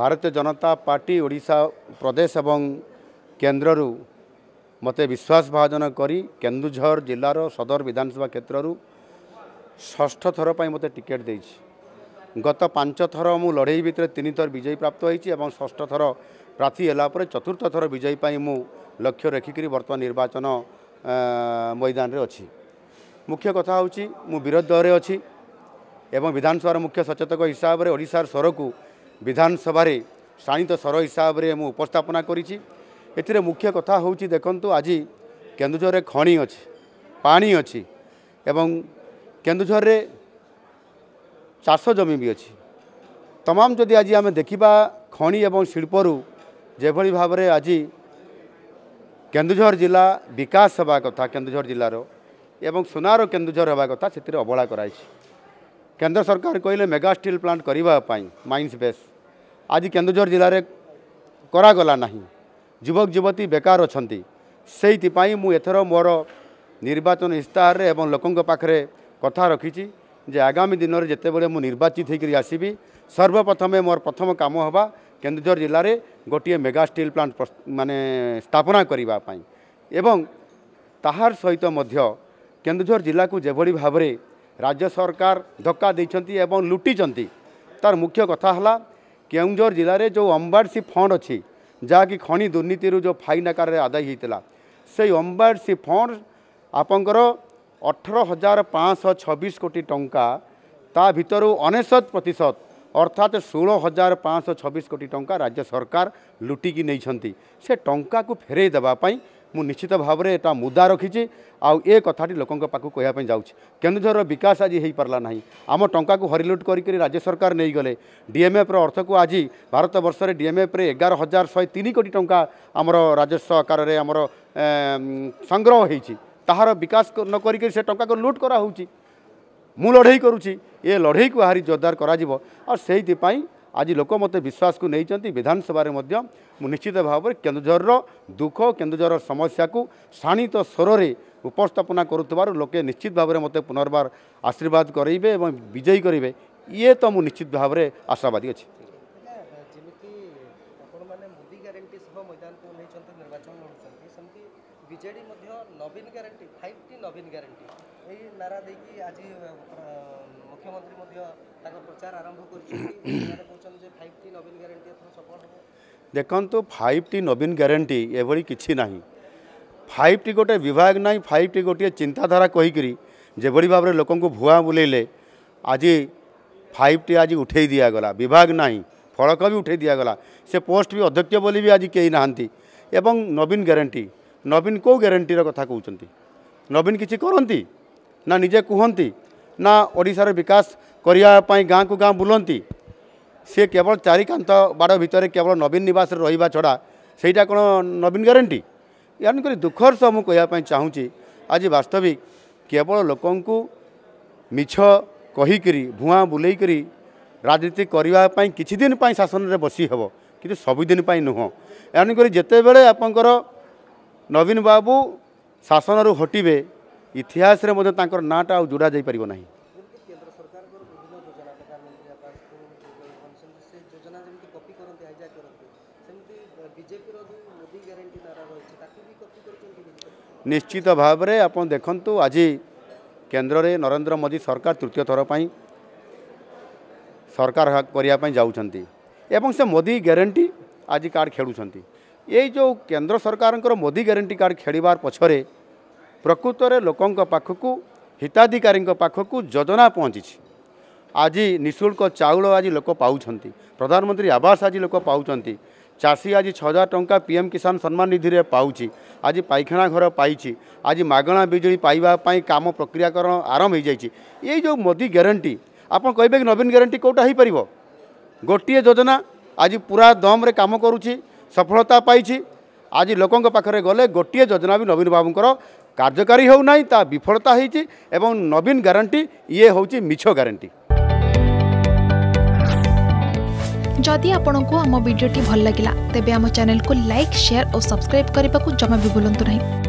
ଭାରତୀୟ ଜନତା ପାର୍ଟି ଓଡ଼ିଶା ପ୍ରଦେଶ ଏବଂ କେନ୍ଦ୍ରରୁ ମୋତେ ବିଶ୍ୱାସ ଭାଜନ କରି କେନ୍ଦୁଝର ଜିଲ୍ଲାର ସଦର ବିଧାନସଭା କ୍ଷେତ୍ରରୁ ଷଷ୍ଠ ଥର ପାଇଁ ମୋତେ ଟିକେଟ୍ ଦେଇଛି ଗତ ପାଞ୍ଚ ଥର ମୁଁ ଲଢ଼େଇ ଭିତରେ ତିନି ଥର ବିଜୟୀ ପ୍ରାପ୍ତ ହୋଇଛି ଏବଂ ଷଷ୍ଠ ଥର ପ୍ରାର୍ଥୀ ହେଲା ପରେ ଚତୁର୍ଥ ଥର ବିଜୟୀ ପାଇଁ ମୁଁ ଲକ୍ଷ୍ୟ ରଖିକରି ବର୍ତ୍ତମାନ ନିର୍ବାଚନ ମଇଦାନରେ ଅଛି ମୁଖ୍ୟ କଥା ହେଉଛି ମୁଁ ବିରୋଧ ଦଳରେ ଅଛି ଏବଂ ବିଧାନସଭାର ମୁଖ୍ୟ ସଚେତକ ହିସାବରେ ଓଡ଼ିଶାର ସ୍ୱରକୁ ବିଧାନସଭାରେ ଶାଣିତ ସ୍ୱର ହିସାବରେ ମୁଁ ଉପସ୍ଥାପନା କରିଛି ଏଥିରେ ମୁଖ୍ୟ କଥା ହେଉଛି ଦେଖନ୍ତୁ ଆଜି କେନ୍ଦୁଝରରେ ଖଣି ଅଛି ପାଣି ଅଛି ଏବଂ କେନ୍ଦୁଝରରେ ଚାଷ ଜମି ବି ଅଛି ତମାମ ଯଦି ଆଜି ଆମେ ଦେଖିବା ଖଣି ଏବଂ ଶିଳ୍ପରୁ ଯେଭଳି ଭାବରେ ଆଜି କେନ୍ଦୁଝର ଜିଲ୍ଲା ବିକାଶ ହେବା କଥା କେନ୍ଦୁଝର ଜିଲ୍ଲାର ଏବଂ ସୁନାର କେନ୍ଦୁଝର ହେବା କଥା ସେଥିରେ ଅବହେଳା କରାଯାଇଛି କେନ୍ଦ୍ର ସରକାର କହିଲେ ମେଗା ଷ୍ଟିଲ୍ ପ୍ଲାଣ୍ଟ କରିବା ପାଇଁ ମାଇନ୍ସ ବେସ୍ ଆଜି କେନ୍ଦୁଝର ଜିଲ୍ଲାରେ କରାଗଲା ନାହିଁ ଯୁବକ ଯୁବତୀ ବେକାର ଅଛନ୍ତି ସେଇଥିପାଇଁ ମୁଁ ଏଥର ମୋର ନିର୍ବାଚନ ଇସ୍ତାହାରରେ ଏବଂ ଲୋକଙ୍କ ପାଖରେ କଥା ରଖିଛି ଯେ ଆଗାମୀ ଦିନରେ ଯେତେବେଳେ ମୁଁ ନିର୍ବାଚିତ ହୋଇକରି ଆସିବି ସର୍ବପ୍ରଥମେ ମୋର ପ୍ରଥମ କାମ ହେବା କେନ୍ଦୁଝର ଜିଲ୍ଲାରେ ଗୋଟିଏ ମେଗା ଷ୍ଟିଲ୍ ପ୍ଲାଣ୍ଟ ମାନେ ସ୍ଥାପନା କରିବା ପାଇଁ ଏବଂ ତାହାର ସହିତ ମଧ୍ୟ କେନ୍ଦୁଝର ଜିଲ୍ଲାକୁ ଯେଭଳି ଭାବରେ ରାଜ୍ୟ ସରକାର ଧକ୍କା ଦେଇଛନ୍ତି ଏବଂ ଲୁଟିଛନ୍ତି ତାର ମୁଖ୍ୟ କଥା ହେଲା କେଉଁଝର ଜିଲ୍ଲାରେ ଯେଉଁ ଅମ୍ବାରସିପ୍ ଫଣ୍ଡ ଅଛି ଯାହାକି ଖଣି ଦୁର୍ନୀତିରୁ ଯେଉଁ ଫାଇନ୍ ଆକାରରେ ଆଦାୟ ହୋଇଥିଲା ସେଇ ଅମ୍ବାରସିପ୍ ଫଣ୍ଡ ଆପଣଙ୍କର ଅଠର ହଜାର ପାଞ୍ଚଶହ ଛବିଶ କୋଟି ଟଙ୍କା ତା ଭିତରୁ ଅନେଶତ ପ୍ରତିଶତ ଅର୍ଥାତ୍ ଷୋହଳ ହଜାର ପାଞ୍ଚଶହ ଛବିଶ କୋଟି ଟଙ୍କା ରାଜ୍ୟ ସରକାର ଲୁଟିକି ନେଇଛନ୍ତି ସେ ଟଙ୍କାକୁ ଫେରାଇ ଦେବା ପାଇଁ ମୁଁ ନିଶ୍ଚିତ ଭାବରେ ଏଟା ମୁଦା ରଖିଛି ଆଉ ଏ କଥାଟି ଲୋକଙ୍କ ପାଖକୁ କହିବା ପାଇଁ ଯାଉଛି କେନ୍ଦୁଝରର ବିକାଶ ଆଜି ହୋଇପାରିଲା ନାହିଁ ଆମ ଟଙ୍କାକୁ ହରିଲୁଟ୍ କରିକରି ରାଜ୍ୟ ସରକାର ନେଇଗଲେ ଡିଏମ୍ଏଫ୍ର ଅର୍ଥକୁ ଆଜି ଭାରତ ବର୍ଷରେ ଡିଏମ୍ଏଫ୍ରେ ଏଗାର ହଜାର ଶହେ ତିନି କୋଟି ଟଙ୍କା ଆମର ରାଜସ୍ୱ ଆକାରରେ ଆମର ସଂଗ୍ରହ ହୋଇଛି ତାହାର ବିକାଶ ନ କରିକରି ସେ ଟଙ୍କାକୁ ଲୁଟ୍ କରାହେଉଛି ମୁଁ ଲଢ଼େଇ କରୁଛି ଏ ଲଢ଼େଇକୁ ଆହୁରି ଜୋରଦାର କରାଯିବ ଆଉ ସେଇଥିପାଇଁ ଆଜି ଲୋକ ମୋତେ ବିଶ୍ୱାସକୁ ନେଇଛନ୍ତି ବିଧାନସଭାରେ ମଧ୍ୟ ମୁଁ ନିଶ୍ଚିତ ଭାବରେ କେନ୍ଦୁଝରର ଦୁଃଖ କେନ୍ଦୁଝରର ସମସ୍ୟାକୁ ଶାଣିତ ସ୍ୱରରେ ଉପସ୍ଥାପନା କରୁଥିବାରୁ ଲୋକେ ନିଶ୍ଚିତ ଭାବରେ ମୋତେ ପୁନର୍ବାର ଆଶୀର୍ବାଦ କରେଇବେ ଏବଂ ବିଜୟୀ କରିବେ ଇଏ ତ ମୁଁ ନିଶ୍ଚିତ ଭାବରେ ଆଶାବାଦୀ ଅଛି ବିଜେଡ଼ି ମଧ୍ୟ ନବୀନ ଗ୍ୟାରେଣ୍ଟି ଫାଇଭ୍ ଟି ନବୀନ ଗ୍ୟାରେଣ୍ଟି ଏହି ନାରା ଦେଇକି ଆଜି ମୁଖ୍ୟମନ୍ତ୍ରୀ ମଧ୍ୟ ତାଙ୍କ ପ୍ରଚାର ଆରମ୍ଭ କରିଛନ୍ତି କହୁଛନ୍ତି ଯେ ଫାଇଭ୍ ଟି ନବୀନ ଗ୍ୟାରେଣ୍ଟି ଏଥର ସଫଳ ହେବ ଦେଖନ୍ତୁ ଫାଇଭ୍ ଟି ନବୀନ ଗ୍ୟାରେଣ୍ଟି ଏଭଳି କିଛି ନାହିଁ ଫାଇଭ୍ ଟି ଗୋଟେ ବିଭାଗ ନାହିଁ ଫାଇଭ୍ ଟି ଗୋଟିଏ ଚିନ୍ତାଧାରା କହିକରି ଯେଭଳି ଭାବରେ ଲୋକଙ୍କୁ ଭୁଆ ବୁଲେଇଲେ ଆଜି ଫାଇଭ୍ ଟି ଆଜି ଉଠେଇ ଦିଆଗଲା ବିଭାଗ ନାହିଁ ଫଳକ ବି ଉଠେଇ ଦିଆଗଲା ସେ ପୋଷ୍ଟ ବି ଅଧ୍ୟକ୍ଷ ବୋଲି ବି ଆଜି କେହି ନାହାନ୍ତି ଏବଂ ନବୀନ ଗ୍ୟାରେଣ୍ଟି ନବୀନ କେଉଁ ଗ୍ୟାରେଣ୍ଟିର କଥା କହୁଛନ୍ତି ନବୀନ କିଛି କରନ୍ତି ନା ନିଜେ କୁହନ୍ତି ନା ଓଡ଼ିଶାର ବିକାଶ କରିବା ପାଇଁ ଗାଁକୁ ଗାଁ ବୁଲନ୍ତି ସିଏ କେବଳ ଚାରିକାନ୍ତ ବାଡ଼ ଭିତରେ କେବଳ ନବୀନ ନିବାସରେ ରହିବା ଛଡ଼ା ସେଇଟା କ'ଣ ନବୀନ ଗ୍ୟାରେଣ୍ଟି ଏଣୁକରି ଦୁଃଖର ସହ ମୁଁ କହିବା ପାଇଁ ଚାହୁଁଛି ଆଜି ବାସ୍ତବିକ କେବଳ ଲୋକଙ୍କୁ ମିଛ କହିକରି ଭୂଆଁ ବୁଲେଇକରି ରାଜନୀତି କରିବା ପାଇଁ କିଛି ଦିନ ପାଇଁ ଶାସନରେ ବସି ହେବ କିନ୍ତୁ ସବୁଦିନ ପାଇଁ ନୁହଁ ଏଣୁକରି ଯେତେବେଳେ ଆପଣଙ୍କର ନବୀନ ବାବୁ ଶାସନରୁ ହଟିବେ ଇତିହାସରେ ମଧ୍ୟ ତାଙ୍କର ନାଁଟା ଆଉ ଯୋଡ଼ା ଯାଇପାରିବ ନାହିଁ ନିଶ୍ଚିତ ଭାବରେ ଆପଣ ଦେଖନ୍ତୁ ଆଜି କେନ୍ଦ୍ରରେ ନରେନ୍ଦ୍ର ମୋଦି ସରକାର ତୃତୀୟ ଥର ପାଇଁ ସରକାର କରିବା ପାଇଁ ଯାଉଛନ୍ତି ଏବଂ ସେ ମୋଦି ଗ୍ୟାରେଣ୍ଟି ଆଜି କାର୍ଡ଼ ଖେଳୁଛନ୍ତି ଏଇ ଯେଉଁ କେନ୍ଦ୍ର ସରକାରଙ୍କର ମୋଦି ଗ୍ୟାରେଣ୍ଟି କାର୍ଡ଼ ଖେଳିବାର ପଛରେ ପ୍ରକୃତରେ ଲୋକଙ୍କ ପାଖକୁ ହିତାଧିକାରୀଙ୍କ ପାଖକୁ ଯୋଜନା ପହଞ୍ଚିଛି ଆଜି ନିଃଶୁଳ୍କ ଚାଉଳ ଆଜି ଲୋକ ପାଉଛନ୍ତି ପ୍ରଧାନମନ୍ତ୍ରୀ ଆବାସ ଆଜି ଲୋକ ପାଉଛନ୍ତି ଚାଷୀ ଆଜି ଛଅ ହଜାର ଟଙ୍କା ପି ଏମ୍ କିଷାନ ସମ୍ମାନ ନିଧିରେ ପାଉଛି ଆଜି ପାଇଖାନା ଘର ପାଇଛି ଆଜି ମାଗଣା ବିଜୁଳି ପାଇବା ପାଇଁ କାମ ପ୍ରକ୍ରିୟାକରଣ ଆରମ୍ଭ ହୋଇଯାଇଛି ଏଇ ଯେଉଁ ମୋଦି ଗ୍ୟାରେଣ୍ଟି ଆପଣ କହିବେ କି ନବୀନ ଗ୍ୟାରେଣ୍ଟି କେଉଁଟା ହୋଇପାରିବ ଗୋଟିଏ ଯୋଜନା ଆଜି ପୁରା ଦମ୍ରେ କାମ କରୁଛି ସଫଳତା ପାଇଛି ଆଜି ଲୋକଙ୍କ ପାଖରେ ଗଲେ ଗୋଟିଏ ଯୋଜନା ବି ନବୀନ ବାବୁଙ୍କର କାର୍ଯ୍ୟକାରୀ ହେଉନାହିଁ ତା ବିଫଳତା ହୋଇଛି ଏବଂ ନବୀନ ଗ୍ୟାରେଣ୍ଟି ଇଏ ହେଉଛି ମିଛ ଗ୍ୟାରେଣ୍ଟି ଯଦି ଆପଣଙ୍କୁ ଆମ ଭିଡ଼ିଓଟି ଭଲ ଲାଗିଲା ତେବେ ଆମ ଚ୍ୟାନେଲକୁ ଲାଇକ୍ ସେୟାର ଓ ସବସ୍କ୍ରାଇବ୍ କରିବାକୁ ଜମା ବି ଭୁଲନ୍ତୁ ନାହିଁ